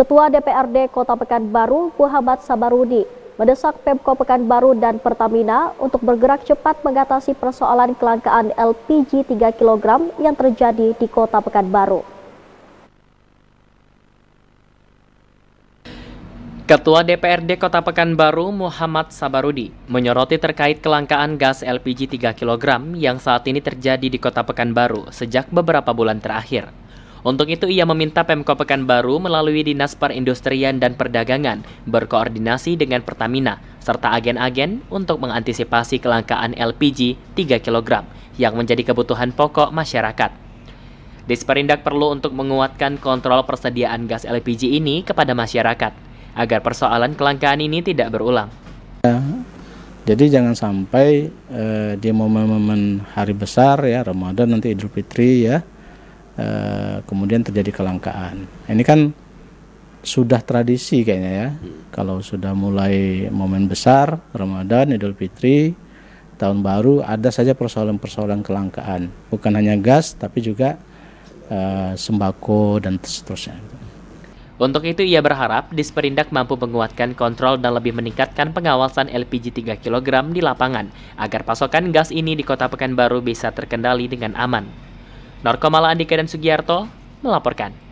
Ketua DPRD Kota Pekanbaru Muhammad Sabarudi mendesak Pemko Pekanbaru dan Pertamina untuk bergerak cepat mengatasi persoalan kelangkaan LPG 3 kg yang terjadi di Kota Pekanbaru. Ketua DPRD Kota Pekanbaru Muhammad Sabarudi menyoroti terkait kelangkaan gas LPG 3 kg yang saat ini terjadi di Kota Pekanbaru sejak beberapa bulan terakhir. Untuk itu ia meminta Pemko Pekanbaru melalui Dinas Perindustrian dan Perdagangan berkoordinasi dengan Pertamina serta agen-agen untuk mengantisipasi kelangkaan LPG 3 kg yang menjadi kebutuhan pokok masyarakat. Disperindak perlu untuk menguatkan kontrol persediaan gas LPG ini kepada masyarakat agar persoalan kelangkaan ini tidak berulang. Ya, jadi jangan sampai eh, di momen-momen hari besar ya Ramadan nanti Idul Fitri ya Eh, kemudian terjadi kelangkaan. Ini kan sudah tradisi kayaknya ya. Hmm. Kalau sudah mulai momen besar Ramadan, Idul Fitri, tahun baru ada saja persoalan-persoalan kelangkaan. Bukan hanya gas tapi juga uh, sembako dan seterusnya. Untuk itu ia berharap Disperindak mampu menguatkan kontrol dan lebih meningkatkan pengawasan LPG 3 kg di lapangan agar pasokan gas ini di Kota Pekanbaru bisa terkendali dengan aman. Norkomalah Andika dan Sugiarto melaporkan.